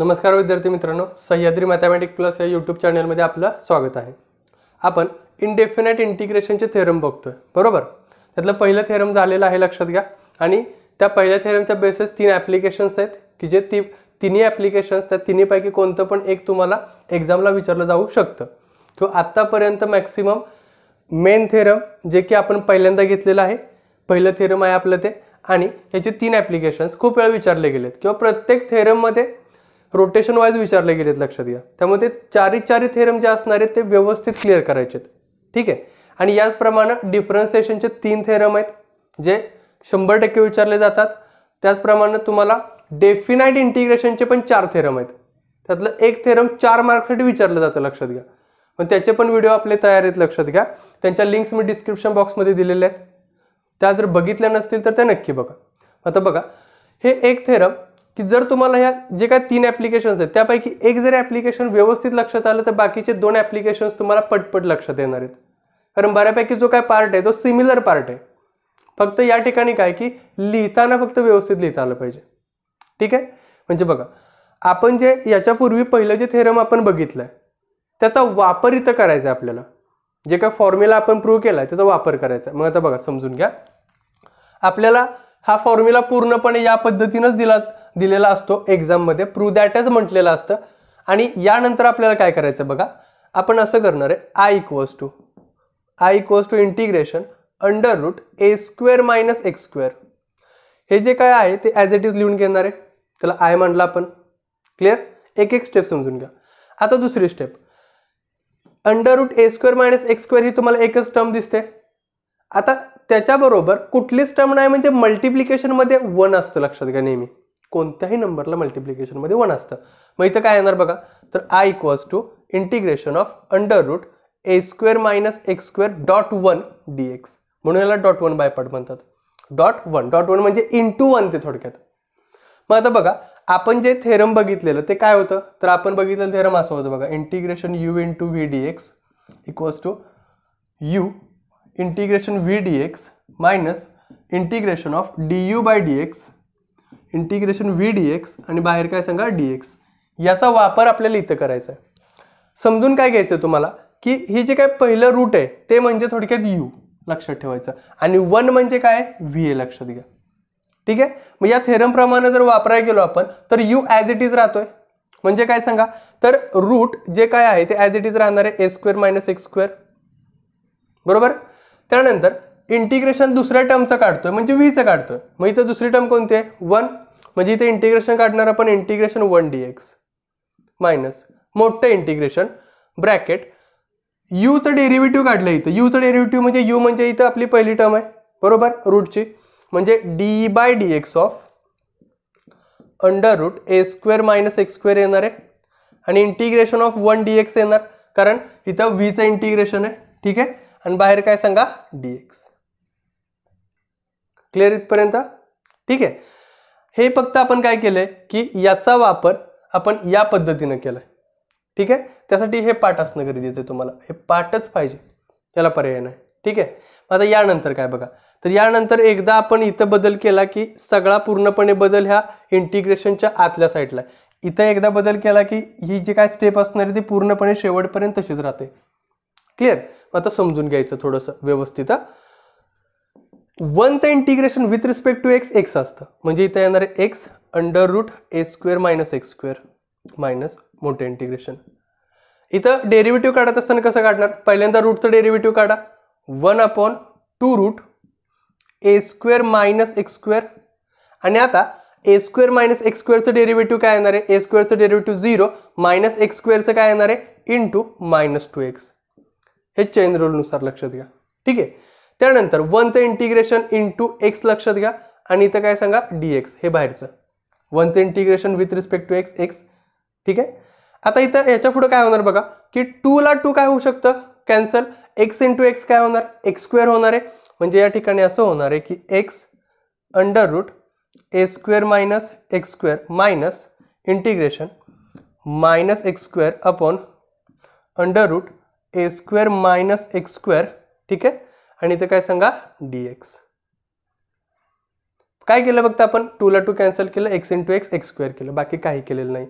नमस्कार विद्यार्थी मित्रांनो सह्याद्री मॅथमॅटिक प्लस या यूट्यूब चॅनलमध्ये आपलं स्वागत आहे आपण इनडेफिनाईट इंटिग्रेशनचे थेरम बघतोय बरोबर त्यातलं पहिलं थेरम झालेलं आहे लक्षात घ्या आणि त्या पहिल्या थेरमच्या बेसिस तीन ॲप्लिकेशन्स आहेत की जे ती तिन्ही ॲप्लिकेशन्स त्या तिन्हीपैकी कोणतं पण एक तुम्हाला एक्झामला विचारलं जाऊ शकतं किंवा आत्तापर्यंत मॅक्सिमम मेन थेरम जे की आपण पहिल्यांदा घेतलेलं आहे पहिलं थेरम आहे आपलं ते आणि याचे तीन ॲप्लिकेशन्स खूप वेळा विचारले गेलेत किंवा प्रत्येक थेरममध्ये रोटेशन वाईज विचारले गेलेत लक्षात घ्या त्यामध्ये ते चारी चारी थेरम जे असणार आहेत ते व्यवस्थित क्लिअर करायचे ठीक आहे आणि याचप्रमाणे डिफरन्सिएशनचे तीन थेरम आहेत जे शंभर टक्के विचारले जातात त्याचप्रमाणे तुम्हाला डेफिनाईट इंटिग्रेशनचे पण चार थेरम आहेत त्यातलं एक थेरम चार मार्कसाठी विचारलं जातं लक्षात घ्या पण त्याचे पण व्हिडिओ आपले तयार आहेत लक्षात घ्या त्यांच्या लिंक्स मी डिस्क्रिप्शन बॉक्समध्ये दिलेल्या आहेत त्या जर बघितल्या नसतील तर त्या नक्की बघा आता बघा हे एक थेरम की जर तुम्हाला ह्या जे काय तीन ॲप्लिकेशन्स आहेत त्यापैकी एक जरी ॲप्लिकेशन व्यवस्थित लक्षात आलं तर बाकीचे दोन ॲप्लिकेशन्स तुम्हाला पटपट लक्षात येणार आहेत कारण बऱ्यापैकी जो काय पार्ट आहे तो सिमिलर पार्ट आहे फक्त या ठिकाणी काय की लिहिताना फक्त व्यवस्थित लिहिता आलं पाहिजे ठीक आहे म्हणजे बघा आपण जे याच्यापूर्वी पहिलं जे थेरम आपण बघितलं आहे त्याचा वापर इथं करायचा आहे आपल्याला जे काय फॉर्म्युला आपण प्रूव्ह केला आहे त्याचा वापर करायचा आहे मग आता बघा समजून घ्या आपल्याला हा फॉर्म्युला पूर्णपणे या पद्धतीनंच दिला दिलेला असतो एक्झाममध्ये प्रू दॅटच म्हटलेलं असतं आणि यानंतर आपल्याला काय करायचं बघा आपण असं करणार आहे I equals to I equals to integration under root a square minus x square हे जे काय आहे ते ॲज इट इज लिहून घेणार आहे त्याला आय म्हणलं आपण क्लिअर एक एक स्टेप समजून घ्या आता दुसरी step under root a square minus x square ही तुम्हाला एकच टर्म दिसते आता त्याच्याबरोबर कुठलीच टर्म नाही म्हणजे मल्टिप्लिकेशनमध्ये वन असतं लक्षात घ्या नेहमी कोणत्याही नंबरला मल्टिप्लिकेशनमध्ये वन असतं मग इथं काय येणार बघा तर I equals to integration of under root a square minus x square dot one d x म्हणून याला डॉट वन बाय म्हणतात डॉट वन डॉट वन म्हणजे इन टू वन ते थोडक्यात मग आता बघा आपण जे थेरम बघितलेलं ते काय होतं तर आपण बघितलेलं थेरम असं होतं बघा integration u into v d x equals to u integration v d x minus integration of d u by d x integration v d x आणि बाहेर काय सांगा डी एक्स याचा वापर आपल्याला इथं करायचा आहे समजून काय घ्यायचं तुम्हाला की हे जे काय पहिलं रूट आहे ते म्हणजे थोडक्यात यू लक्षात ठेवायचं आणि वन म्हणजे काय व्ही ए लक्षात घ्या ठीक आहे मग या थेरमप्रमाणे जर वापरायला गेलो आपण तर यू ॲज इट इज राहतोय म्हणजे काय सांगा तर रूट जे काय आहे ते ॲज इट इज राहणार आहे a square minus x square बरोबर त्यानंतर इंटिग्रेशन दुसऱ्या टर्मचं काढतोय म्हणजे वीचं काढतोय मग इथं दुसरी टर्म कोणती आहे वन म्हणजे इथे इंटिग्रेशन काढणार आपण integration one d x minus मोठं इंटिग्रेशन ब्रॅकेट यूचं डेरिव्हेटिव्ह काढलं इथं यूचं डेरिव्हेटिव्ह म्हणजे यू म्हणजे इथं आपली पहिली टर्म आहे बरोबर रूटची म्हणजे d by d x of under root a square minus x square येणार आहे आणि integration of one d x येणार कारण इथं व्हीचं इंटिग्रेशन आहे ठीक आहे आणि बाहेर काय सांगा डी एक्स क्लिअर इथपर्यंत ठीक आहे हे फक्त आपण काय केलं की याचा वापर आपण या पद्धतीनं केला ठीक आहे त्यासाठी हे पाठ असणं गरजेचं आहे तुम्हाला हे पाठच पाहिजे त्याला पर्याय नाही ठीक आहे आता यानंतर काय बघा तर यानंतर एकदा आपण इथं बदल केला की सगळा पूर्णपणे बदल ह्या इंटिग्रेशनच्या आतल्या साईडला इथं एकदा बदल केला की ही जी काय स्टेप असणार आहे ती पूर्णपणे शेवटपर्यंत तशीच राहते क्लिअर आता समजून घ्यायचं थोडंसं व्यवस्थित वनचं integration with respect to x x असतं म्हणजे इथं येणार आहे x under root a square minus x square minus मोठं इंटिग्रेशन इथं डेरिव्हेटिव्ह काढत असताना कसं काढणार पहिल्यांदा रूटचं डेरिव्हेटिव्ह काढा one upon two root a square minus x square आणि आता ए स्क्वेअर मायनस एक्स स्क्वेअरचं डेरिव्हेटिव्ह काय येणार आहे ए स्क्वेअरचं डेरिव्हेटिव्ह झिरो मायनस एक्स स्क्वेअरचं काय येणार आहे into minus two x हे चेन रोलनुसार लक्षात घ्या ठीक आहे त्यानंतर वनचं इंटिग्रेशन इंटू एक्स लक्षात घ्या आणि इथं काय सांगा डी एक्स हे बाहेरचं वनचं integration with respect to x x ठीक आहे आता इथं याच्या पुढं काय होणार बघा की टूला टू काय होऊ शकतं कॅन्सल एक्स इंटू एक्स काय होणार एक्स स्क्वेअर होणार आहे म्हणजे या ठिकाणी असं होणार आहे की x under root a square minus x square minus integration minus x square upon under root a square minus x square ठीक आहे आणि इथे काय सांगा डी एक्स काय केलं फक्त आपण टूला टू कॅन्सल केलं x into x x square केलं बाकी काही केलेलं नाही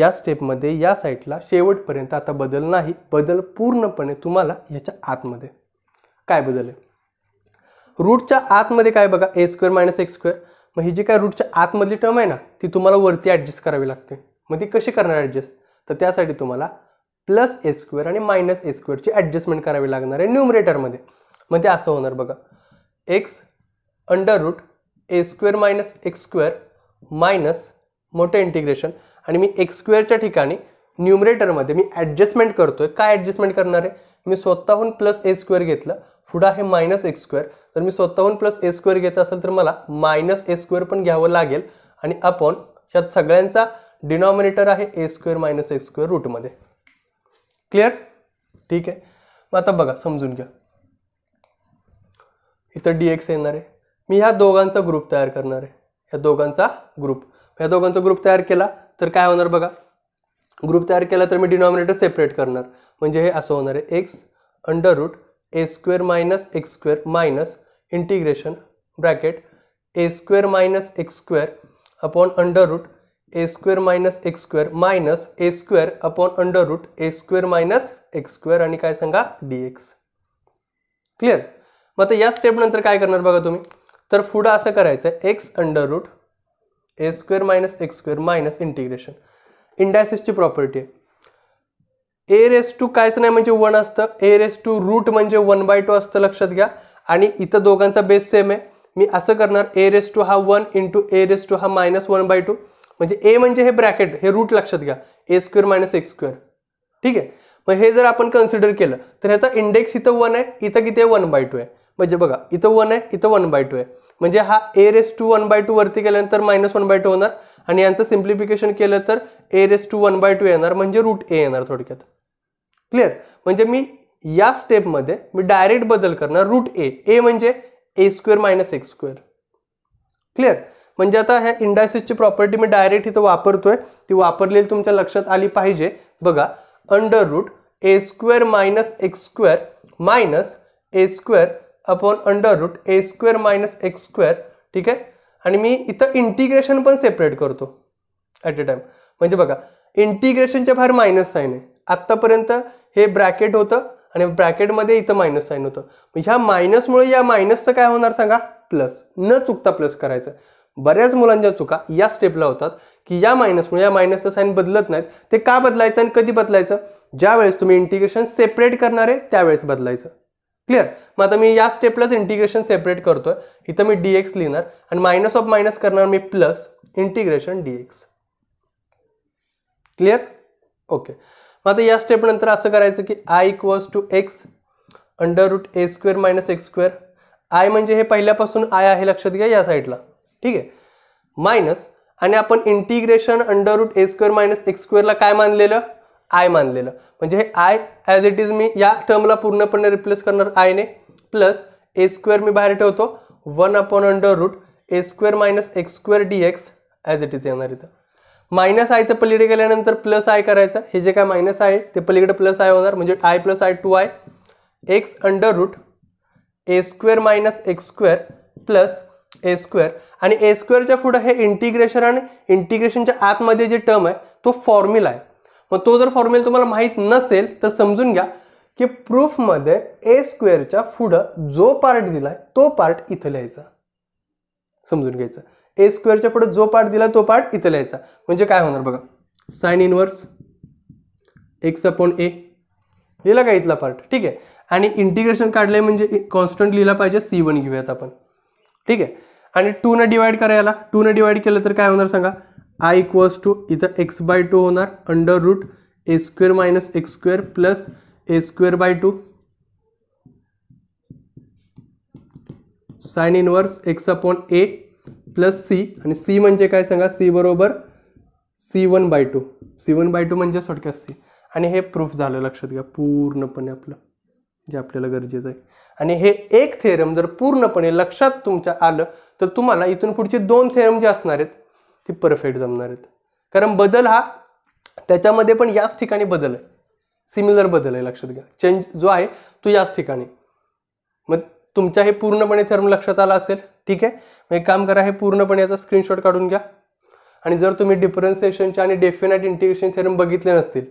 या स्टेपमध्ये या साईडला शेवटपर्यंत आता बदल नाही बदल पूर्णपणे तुम्हाला याच्या आतमध्ये काय बदल आहे रूटच्या आतमध्ये काय बघा a square minus x square मग ही जी काय रूटच्या आतमधली टर्म आहे ना ती तुम्हाला वरती ॲडजस्ट करावी लागते मग ती कशी करणार ॲडजस्ट तर त्यासाठी तुम्हाला प्लस ए स्क्वेअर आणि मायनस ए स्क्वेअरची ॲडजस्टमेंट करावी लागणार आहे न्युमरेटरमध्ये मग ते असं होणार बघा x under root a square minus x square minus मोठं इंटिग्रेशन आणि मी एक्स स्क्वेअरच्या ठिकाणी न्युमरेटरमध्ये मी ॲडजस्टमेंट करतो आहे काय ॲडजस्टमेंट करणार आहे मी स्वतःहून प्लस ए स्क्वेअर घेतलं पुढं आहे मायनस एक्स स्क्वेअर तर मी स्वतःहून प्लस ए स्क्वेअर घेत असेल तर मला मायनस ए स्क्वेअर पण घ्यावं लागेल आणि आपण ह्यात सगळ्यांचा डिनॉमिनेटर आहे a square minus x square रूटमध्ये क्लिअर ठीक आहे मग आता बघा समजून घ्या इथं डी एक्स येणार आहे मी ह्या दोघांचा ग्रुप तयार करणार आहे ह्या दोघांचा ग्रुप ह्या दोघांचा ग्रुप तयार केला तर काय होणार बघा ग्रुप तयार केला तर मी डिनॉमिनेटर सेपरेट करणार म्हणजे हे असं होणार आहे x under root a square minus x square minus integration bracket a square minus x square upon under root a square minus x square minus a square upon under root a square minus x square आणि काय सांगा D x clear मग आता या स्टेपनंतर काय करणार बघा तुम्ही तर पुढं असं करायचं आहे x under root a square minus x square minus integration इंडायसिसची प्रॉपर्टी आहे ए रेस टू कायच नाही म्हणजे वन असतं ए रेस टू रूट म्हणजे वन बाय टू असतं लक्षात घ्या आणि इथं दोघांचा बेस सेम आहे मी असं करणार ए रेस टू हा one into a raise to हा मायनस वन बाय टू म्हणजे ए म्हणजे हे ब्रॅकेट हे रूट लक्षात घ्या a square minus x square ठीक आहे मग हे जर आपण कन्सिडर केलं तर ह्याचा इंडेक्स इथं वन आहे इथं किती आहे वन बाय टू आहे म्हणजे बघा इथं वन आहे इथं वन बाय टू आहे म्हणजे हा a raise to one by two वरती गेल्यानंतर मायनस वन बाय टू होणार आणि यांचं सिम्प्लिफिकेशन केलं तर a raise to one by two येणार म्हणजे रूट ए येणार थोडक्यात क्लिअर म्हणजे मी या स्टेपमध्ये मी डायरेक्ट बदल करणार रूट ए ए म्हणजे a square minus x square clear म्हणजे आता ह्या इंडायसिसची प्रॉपर्टी मी डायरेक्ट इथं वापरतोय ती वापरलेली तुमच्या लक्षात आली पाहिजे बघा under root a square minus x square minus a square upon under root a square minus x square ठीक आहे आणि मी इथं इंटिग्रेशन पण सेपरेट करतो ॲट अ टाईम म्हणजे बघा इंटिग्रेशनच्या बाहेर मायनस साईन आहे आत्तापर्यंत हे ब्रॅकेट होतं आणि ब्रॅकेटमध्ये इथं मायनस साईन होतं ह्या मायनसमुळे या मायनसचं काय होणार सांगा प्लस न चुकता प्लस करायचं बऱ्याच मुलांच्या चुका या स्टेपला होतात की या मायनसमुळे या मायनसचं साईन बदलत नाहीत ते का बदलायचं आणि कधी बदलायचं ज्या वेळेस तुम्ही इंटिग्रेशन सेपरेट करणार आहे त्यावेळेस बदलायचं क्लिअर मग आता मी या स्टेपलाच इंटिग्रेशन सेपरेट करतोय इथं मी डी एक्स लिहिणार आणि मायनस ऑफ मायनस करणार मी plus integration d x clear okay मग आता या स्टेप नंतर असं करायचं की I equals to x under root a square minus x square I म्हणजे हे पहिल्यापासून आय आहे लक्षात घ्या या साईडला ठीक आहे मायनस आणि आपण integration under root a square minus x स्क्वेअरला काय मानलेलं आय मानलेलं म्हणजे हे आय ॲज इट इज मी या टर्मला पूर्णपणे रिप्लेस करणार आयने प्लस ए स्क्वेअर मी बाहेर ठेवतो one upon under root a square minus x square d x as it is येणार इथं मायनस आयचं पलीकडे गेल्यानंतर प्लस आय करायचं हे जे काय मायनस आहे ते पलीकडे प्लस आय होणार म्हणजे I plus I two I x under root a square minus x square plus a square आणि ए स्क्वेअरच्या पुढं हे इंटिग्रेशन आणि इंटिग्रेशनच्या आतमध्ये जे टर्म आहे तो फॉर्म्युला आहे मग तो जर फॉर्म्युला तुम्हाला माहीत नसेल तर समजून घ्या की प्रूफमध्ये ए स्क्वेअरच्या पुढं जो पार्ट दिलाय तो पार्ट इथं लिहायचा समजून घ्यायचा ए स्क्वेअरच्या पुढं जो पार्ट दिला तो पार्ट इथं लिहायचा म्हणजे काय होणार बघा sine inverse x upon a लिहिला का इथला पार्ट ठीक आहे आणि इंटिग्रेशन काढले म्हणजे कॉन्स्टंट लिहिला पाहिजे सी वन घेऊयात आपण ठीक आहे आणि टूनं डिवाइड करायला टूनं डिवाइड केलं तर काय होणार सांगा आय इक्वल्स टू इथं एक्स बाय टू होणार under root a square minus x square plus a square by two sine inverse x upon a plus c आणि सी म्हणजे काय सांगा सी बरोबर c one by two c one by two म्हणजे सडक्या C आणि हे प्रूफ झालं लक्षात घ्या पूर्णपणे आपलं जे आपल्याला गरजेचं आहे आणि हे एक थेरम जर पूर्णपणे लक्षात तुमच्या आलं तर तुम्हाला इथून पुढचे दोन थेरम जे असणार आहेत ती परफेक्ट जमणार आहेत कारण बदल हा त्याच्यामध्ये पण याच ठिकाणी बदल आहे सिमिलर बदल आहे लक्षात घ्या चेंज जो आहे तो याच ठिकाणी मग तुमच्या हे पूर्णपणे थर्म लक्षात आला असेल ठीक आहे मग एक काम करा हे पूर्णपणे याचा स्क्रीनशॉट काढून घ्या आणि जर तुम्ही डिफरन्सिएशनचे आणि डेफिनाईट इंटिग्रेशन थेरम बघितले नसतील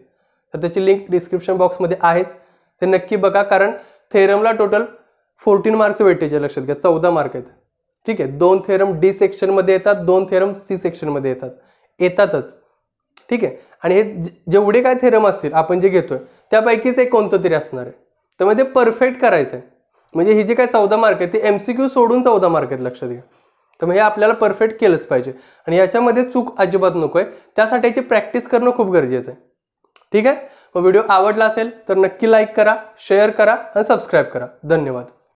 तर त्याची लिंक डिस्क्रिप्शन बॉक्समध्ये आहेच ते नक्की बघा कारण थेरमला टोटल फोर्टीन मार्क्स वेटेज आहे लक्षात घ्या चौदा मार्क आहेत ठीक आहे दोन थेरम डी सेक्शनमध्ये येतात दोन थेरम सी सेक्शन मध्ये येतात येतातच ठीक आहे आणि हे जेवढे काय थेरम असतील आपण जे घेतोय त्यापैकीच एक कोणतं तरी असणार आहे त्यामुळे ते परफेक्ट करायचं आहे म्हणजे ही जे काय चौदा मार्क आहेत ते एम सी क्यू सोडून चौदा मार्क आहेत लक्षात घ्या तर मग हे आपल्याला परफेक्ट केलंच पाहिजे आणि याच्यामध्ये चूक अजिबात नको आहे त्यासाठी याची प्रॅक्टिस करणं खूप गरजेचं आहे ठीक आहे मग व्हिडिओ आवडला असेल तर नक्की लाईक करा शेअर करा आणि सबस्क्राईब करा धन्यवाद